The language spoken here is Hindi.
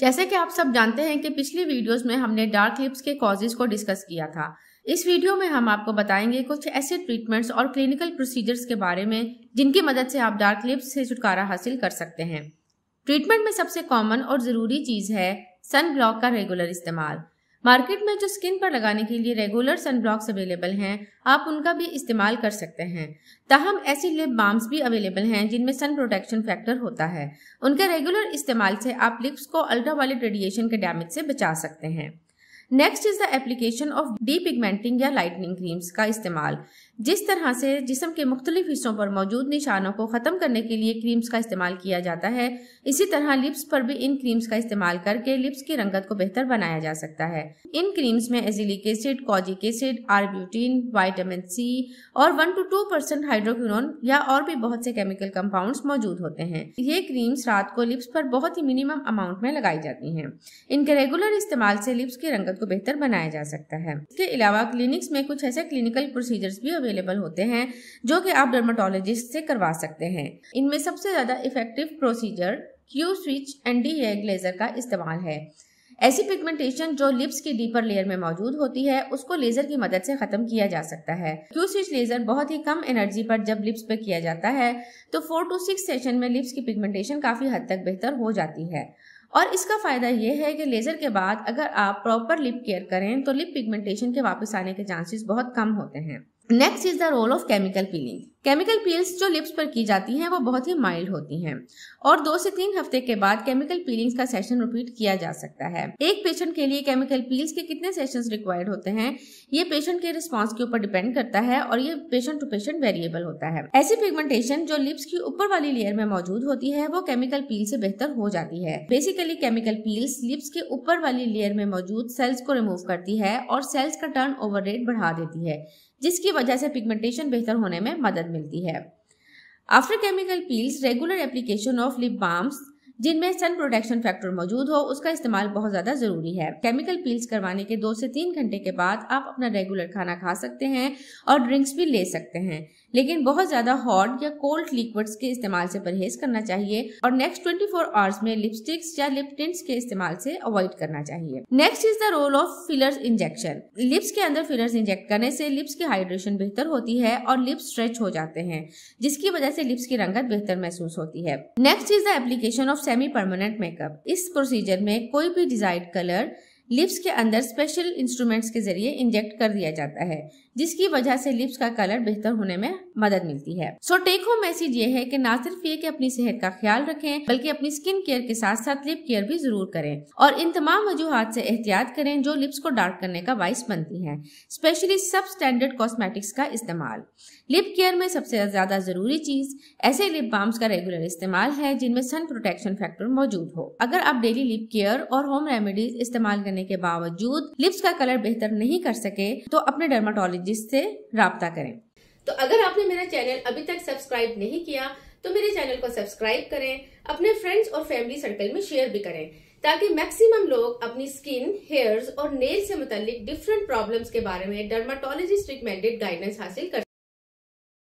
जैसे कि आप सब जानते हैं कि पिछली वीडियोस में हमने डार्क लिप्स के कॉजेज को डिस्कस किया था इस वीडियो में हम आपको बताएंगे कुछ ऐसे ट्रीटमेंट्स और क्लिनिकल प्रोसीजर्स के बारे में जिनकी मदद से आप डार्क लिप्स से छुटकारा हासिल कर सकते हैं ट्रीटमेंट में सबसे कॉमन और ज़रूरी चीज़ है सन ब्लॉक का रेगुलर इस्तेमाल मार्केट में जो स्किन पर लगाने के लिए रेगुलर सनब्लॉक्स अवेलेबल हैं आप उनका भी इस्तेमाल कर सकते हैं तहम ऐसी लिप बाम्स भी अवेलेबल हैं जिनमें सन प्रोटेक्शन फैक्टर होता है उनके रेगुलर इस्तेमाल से आप लिप्स को अल्ट्रा रेडिएशन के डैमेज से बचा सकते हैं next is the application of depigmenting या लाइटनिंग क्रीम्स का इस्तेमाल जिस तरह से जिसम के मुख्तलिफ हिस्सों पर मौजूद निशानों को ख़त्म करने के लिए क्रीम्स का इस्तेमाल किया जाता है इसी तरह लिप्स पर भी इन क्रीम्स का इस्तेमाल करके लिप्स की रंगत को बेहतर बनाया जा सकता है इन क्रीम्स में azelaic acid kojic acid arbutin vitamin C और one to two percent hydroquinone या और भी बहुत से केमिकल कंपाउंड मौजूद होते हैं ये क्रीम्स रात को लिप्स पर बहुत ही मिनिमम अमाउंट में लगाई जाती है इनके रेगुलर इस्तेमाल से लिप्स की रंगत सेहत को बेहतर बनाया जा सकता है इसके अलावा क्लिनिक्स में कुछ ऐसे क्लिनिकल प्रोसीजर्स भी अवेलेबल होते हैं जो कि आप डर्माटोलॉजिस्ट से करवा सकते हैं इनमें सबसे ज़्यादा effective procedure Q switch ND YAG laser का इस्तेमाल है ऐसी पिगमेंटेशन जो लिप्स की डीपर लेयर में मौजूद होती है उसको लेजर की मदद से खत्म किया जा सकता है क्यू स्विच लेजर बहुत ही कम एनर्जी पर जब लिप्स पे किया जाता है तो फोर टू सिक्स सेशन में लिप्स की पिगमेंटेशन काफी हद तक बेहतर हो जाती है और इसका फ़ायदा ये है कि लेज़र के बाद अगर आप प्रॉपर लिप केयर करें तो लिप पिगमेंटेशन के वापस आने के चांसेस बहुत कम होते हैं next is the role of chemical peeling chemical peels जो लिप्स पर की जाती हैं वो बहुत ही माइल्ड होती हैं और दो से तीन हफ्ते के बाद केमिकल पीलिंग्स का सेशन रिपीट किया जा सकता है एक पेशेंट के लिए केमिकल पील्स के कितने सेशंस रिक्वायर्ड होते हैं ये पेशेंट के रिस्पांस के ऊपर डिपेंड करता है और ये पेशेंट टू पेशेंट वेरिएबल होता है ऐसी पिगमेंटेशन जो लिप्स की ऊपर वाली लेयर में मौजूद होती है वो केमिकल पील से बेहतर हो जाती है basically basically chemical peels lips के ऊपर वाली लेयर में मौजूद सेल्स को रिमूव करती है और सेल्स का टर्न ओवर रेट बढ़ा देती है जिसकी वजह से पिगमेंटेशन बेहतर होने में मदद मिलती है after chemical peels regular application of lip balms जिनमें सन प्रोटेक्शन फैक्टर मौजूद हो उसका इस्तेमाल बहुत ज्यादा जरूरी है केमिकल पील्स करवाने के दो से तीन घंटे के बाद आप अपना रेगुलर खाना खा सकते हैं और ड्रिंक्स भी ले सकते हैं लेकिन बहुत ज्यादा हॉट या कोल्ड लिक्विड्स के इस्तेमाल से परहेज करना चाहिए और नेक्स्ट ट्वेंटी फोर आवर्स में लिपस्टिक्स या लिप टिंट्स के इस्तेमाल से अवॉइड करना चाहिए next is the role of fillers injection lips के अंदर फिलर्स इंजेक्ट करने से लिप्स की हाइड्रेशन बेहतर होती है और लिप्स स्ट्रेच हो जाते हैं जिसकी वजह से लिप्स की रंगत बेहतर महसूस होती है next is the application of semi permanent makeup इस प्रोसीजर में कोई भी डिजाइड कलर लिप्स के अंदर स्पेशल इंस्ट्रूमेंट्स के जरिए इंजेक्ट कर दिया जाता है जिसकी वजह से लिप्स का कलर बेहतर होने में मदद मिलती है सो टेक होम मैसेज ये है कि ना सिर्फ ये कि अपनी सेहत का ख्याल रखें बल्कि अपनी स्किन केयर के साथ साथ लिप केयर भी जरूर करें और इन तमाम वजूहत से एहतियात करें जो लिप्स को डार्क करने का बायस बनती है स्पेशली सब स्टैंडर्ड कॉस्मेटिक्स का इस्तेमाल लिप केयर में सबसे ज्यादा जरूरी चीज ऐसे लिप बाम्स का रेगुलर इस्तेमाल है जिनमें सन प्रोटेक्शन फैक्टर मौजूद हो अगर आप डेली लिप केयर और होम रेमेडीज इस्तेमाल करने करने के बावजूद लिप्स का कलर बेहतर नहीं कर सके तो अपने डर्माटोलोजिस्ट से रबता करें तो अगर आपने मेरा चैनल अभी तक सब्सक्राइब नहीं किया तो मेरे चैनल को सब्सक्राइब करें अपने फ्रेंड्स और फैमिली सर्कल में शेयर भी करें ताकि मैक्सिमम लोग अपनी स्किन हेयर्स और नेल से मुतालिक डिफरेंट प्रॉब्लम्स के बारे में डर्माटोलॉजिस्ट रिकमेंडेड गाइडेंस हासिल कर